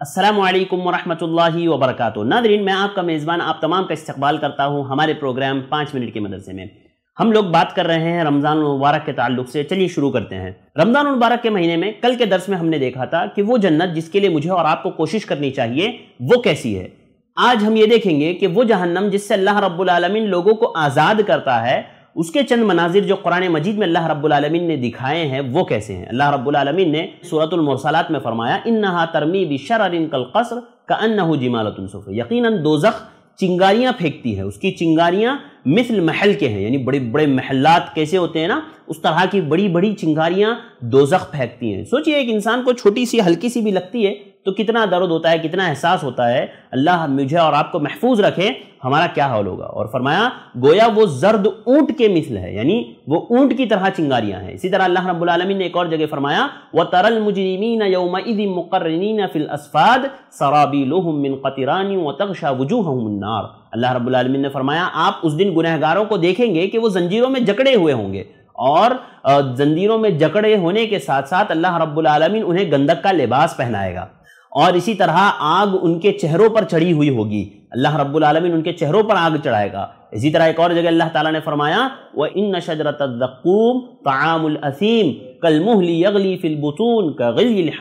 असलकम वरहमल वबरक नादरीन मैं आपका मेज़बान आप तमाम का इस्तकबाल करता हूँ हमारे प्रोग्राम पाँच मिनट के मदरसे में हम लोग बात कर रहे हैं रमज़ान मुबारक के तल्लुक़ से चलिए शुरू करते हैं रमज़ान मुबारक के महीने में कल के दरस में हमने देखा था कि वो जन्नत जिसके लिए मुझे और आपको कोशिश करनी चाहिए वो कैसी है आज हम ये देखेंगे कि वो जहन्नम जिससे अल्लाह रब्बुल रबालमीन लोगों को आज़ाद करता है उसके चंद मनाजिर जो कुरान मजीद में अल्लाह रब्लमिन ने दिखाए हैं वो कैसे हैं अल्लाह रब्लमिन ने सूरतमौसलात में फरमाया इन नहा तरमी बिशर कल कसर का अन्ना जिमालतुल्सफ़ यकीन दोजख चिंगारियाँ फेंकती है उसकी चिंगारियाँ मिसल महल के हैं यानी बड़े बड़े महलात कैसे होते हैं ना उस तरह की बड़ी बड़ी चिंगारियाँ दोजख फेंकती हैं सोचिए एक इंसान को छोटी सी हल्की सी भी लगती है तो कितना दर्द होता है कितना एहसास होता है अल्लाह मुझे और आपको महफूज रखे हमारा क्या हाल होगा और फरमाया गोया वो जर्द ऊंट के मिसल है यानी वो ऊंट की तरह चिंगारियां हैं इसी तरह अल्लाह रबी ने एक और जगह फरमाया व तरल मुजरिमीन फिल असफाद सराबी कतरानी व तकशा अल्लाह रब्बुल ने फरमाया आप उस दिन गुनहगारों को देखेंगे कि वो जंजीरों में जकड़े हुए होंगे और जंजीरों में जकड़े होने के साथ साथ अल्लाह रब्बुल आलमीन उन्हें गंदक का लिबास पहनाएगा और इसी तरह आग उनके चेहरों पर चढ़ी हुई होगी अल्लाह रब्बुल आलमीन उनके चेहरों पर आग चढ़ाएगा इसी तरह एक और जगह अल्लाह ताला ने फरमाया व इन शजरतूम तामुलसीम कलमुहली यगली फिलबतून का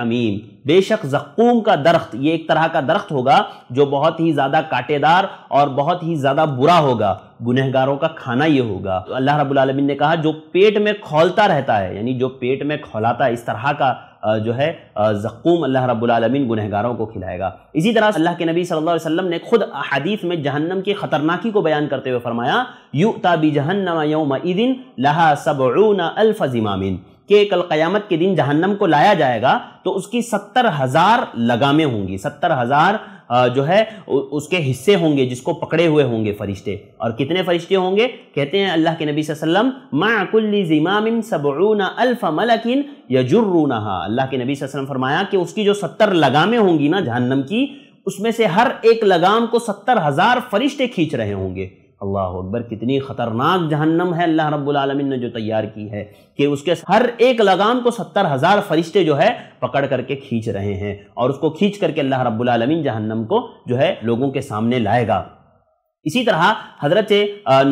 हमीम बेशक जक्कूम का दरख्त ये एक तरह का दरख्त होगा जो बहुत ही ज़्यादा काटेदार और बहुत ही ज़्यादा बुरा होगा गुनहगारों का खाना ये होगा तो अल्लाह रब्बुल आलमीन ने कहा जो पेट में खोलता रहता है यानी जो पेट में खोलाता है इस तरह का जो है जक्कूम अल्लाह रब्लमिन गुनहगारों को खिलाएगा इसी तरह अल्लाह के नबी सल्लल्लाहु अलैहि वसल्लम ने खुद हदीफ़ में जहन्नम की ख़तरनाकी को बयान करते हुए फरमाया यू ताबी जहन्नम यौम इदिन लहा सबून अल्फ़िमामिन के कल क़यामत के दिन जहन्नम को लाया जाएगा तो उसकी सत्तर हज़ार लगामें होंगी सत्तर हज़ार जो है उसके हिस्से होंगे जिसको पकड़े हुए होंगे फरिश्ते और कितने फरिश्ते होंगे कहते हैं अल्लाह के नबी वसल्लम माकुल्ली सबरून अल्फ़ मलकिन यजुर्रूना अल्लाह के नबी वसल्लम फरमाया कि उसकी जो सत्तर लगामें होंगी ना जहन्नम की उसमें से हर एक लगाम को सत्तर हज़ार फरिश्ते खींच रहे होंगे अल्लाह अकबर कितनी ख़तरनाक जहन्नम है अल्लाह रब्बुल आलमीन ने जो तैयार की है कि उसके हर एक लगाम को सत्तर हज़ार फरिश्ते जो है पकड़ करके खींच रहे हैं और उसको खींच करके अल्लाह रब्बुल आलमीन जहन्नम को जो है लोगों के सामने लाएगा इसी तरह हज़रत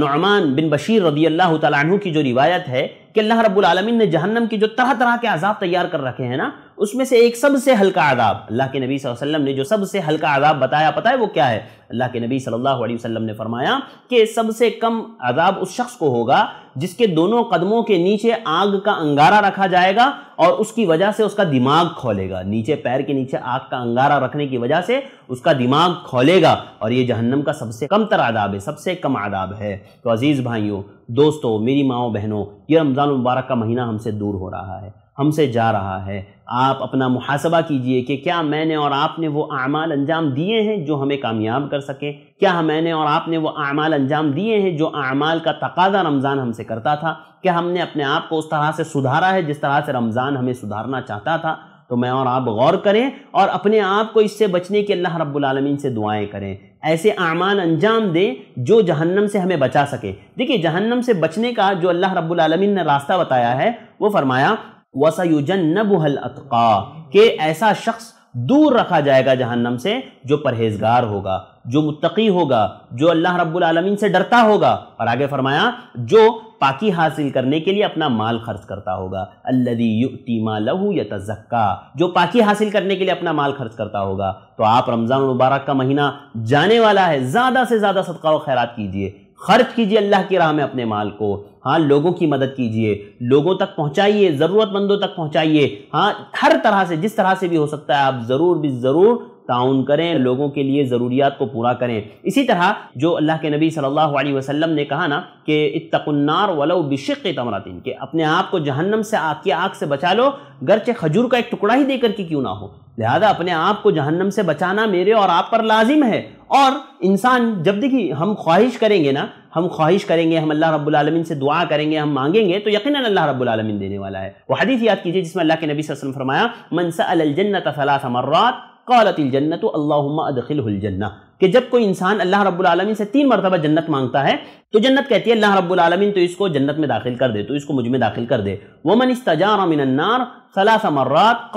नुमान बिन बशीर रदी अल्लाह तु की जो रिवायत है कि अल्लाह रब्बुल आलमीन ने जहन्नम की जो तरह तरह के आजाब तैयार कर रखे हैं ना उसमें से एक सबसे हल्का आदाब अल्लाह के नबी वसल्लम ने जो सबसे हल्का आदाब बताया पता है वो क्या है अल्लाह के नबी सल्लल्लाहु अलैहि वसल्लम ने फरमाया कि सबसे कम अदाब उस शख्स को होगा जिसके दोनों कदमों के नीचे आग का अंगारा रखा जाएगा और उसकी वजह से उसका दिमाग खोलेगा नीचे पैर के नीचे आग का अंगारा रखने की वजह से उसका दिमाग खोलेगा और ये जहन्नम का सबसे कम तर आदाब है सबसे कम आदाब है तो अजीज़ भाइयों दोस्तों मेरी माओ बहनों ये रमज़ान मुबारक का महीना हमसे दूर हो रहा है हमसे जा रहा है आप अपना मुहासबा कीजिए कि क्या मैंने और आपने वो अमाल अंजाम दिए हैं जो हमें कामयाब कर सकें क्या मैंने और आपने वो अमाल अंजाम दिए हैं जो अमाल का तकाजा रमज़ान हमसे करता था क्या हमने अपने आप को उस तरह से सुधारा है जिस तरह से रमज़ान हमें सुधारना चाहता था तो मैं और आप गौर करें और अपने आप को इससे बचने के अल्लाह रब्बुलमीन रबालमीन से दुआएं करें ऐसे अमान अंजाम दें जो जहन्नम से हमें बचा सके देखिए जहन्नम से बचने का जो अल्लाह रब्बुलमीन ने रास्ता बताया है वो फरमाया वसयुजन नबुहल अतका के ऐसा शख्स दूर रखा जाएगा जहन्नम से जो परहेजगार होगा जो मुतकी होगा जो अल्लाह रब्बुल आलमीन से डरता होगा और आगे फरमाया जो पाकि हासिल करने के लिए अपना माल खर्च करता होगा अल्लदी लहू या तजक्का जो पाकि हासिल करने के लिए अपना माल खर्च करता होगा तो आप रमज़ान मुबारक का महीना जाने वाला है ज़्यादा से ज़्यादा सदका व खैरात कीजिए खर्च कीजिए अल्लाह की राह में अपने माल को हाँ लोगों की मदद कीजिए लोगों तक पहुंचाइए ज़रूरतमंदों तक पहुंचाइए हाँ हर तरह से जिस तरह से भी हो सकता है आप ज़रूर भी ज़रूर ताउन करें लोगों के लिए ज़रूरियात को पूरा करें इसी तरह जो अल्लाह के नबी सल्लल्लाहु अलैहि वसल्लम ने कहा ना कि इतकन्नार वलो बिशक तमरातिन के अपने आप को जहन्नम से आग की आग से बचा लो गरचे खजूर का एक टुकड़ा ही देकर के क्यों ना हो लिहाजा अपने आप को जहन्नम से बचाना मेरे और आप पर लाजिम है और इंसान जब देखिए हम ख्वाहिश करेंगे ना हम ख्वाहिश करेंगे हम अल्लाह रब्बुल आलमीन से दुआ करेंगे हम मांगेंगे तो यकीन अल्लाह रब्बुल आलमीन देने वाला है वो हदीस याद कीजिए जिसमें अल्लाह के नबी वसल्लम फरमाया मनसा अलजन्नत फलाथ मर्रात قالت الجنة اللهم أدخله الجنة कि जब कोई इंसान अल्लाह रब्बुल रबालमीन से तीन मरतबा जन्नत मांगता है तो जन्नत कहती है अल्लाह रब्बुल रबालमीन तो इसको जन्नत में दाखिल कर दे तो इसको मुझ में दाखिल कर दे वमन मन मिनन्नार सलासा मर्रात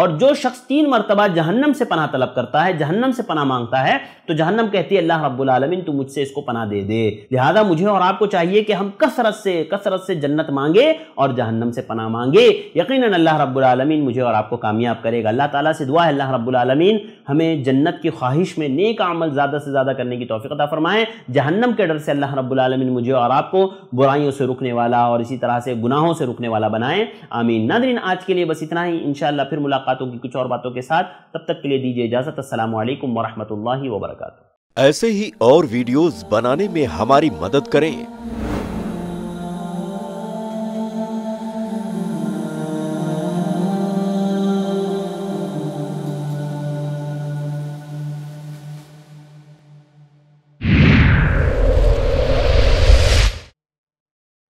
और जो शख्स तीन मरतबा जहन्नम से पना तलब करता है जहन्नम से पना मांगता है तो जहन्नम कहती है अल्लाह रब्बुल रबालमीन तू मुझसे इसको पना दे दे लिहाजा मुझे और आपको चाहिए कि हम कसरत से कसरत से जन्नत मांगे और जहन्नम से पना मांगे यकीन अल्लाह रब्बुल रबालमीन मुझे और आपको कामयाब करेगा अल्लाह ताला से दुआ है अल्लाह रबालमीन आमीन हमें जन्नत की ख्वाहिश में नेक अमल ज़्यादा से ज़्यादा करने की तोफ़ी अता फ़रमाएँ जहन्नम के डर से अल्लाह रब्लमिन मुझे और आपको बुराइयों से रुकने वाला और इसी तरह से गुनाहों से रुकने वाला बनाएँ आमीन नादरीन आज के लिए बस इतना ही इन फिर मुलाकातों की कुछ और बातों के साथ तब तक के लिए दीजिए इजाज़त असल वरहमल वर्का ऐसे ही और वीडियोज़ बनाने में हमारी मदद करें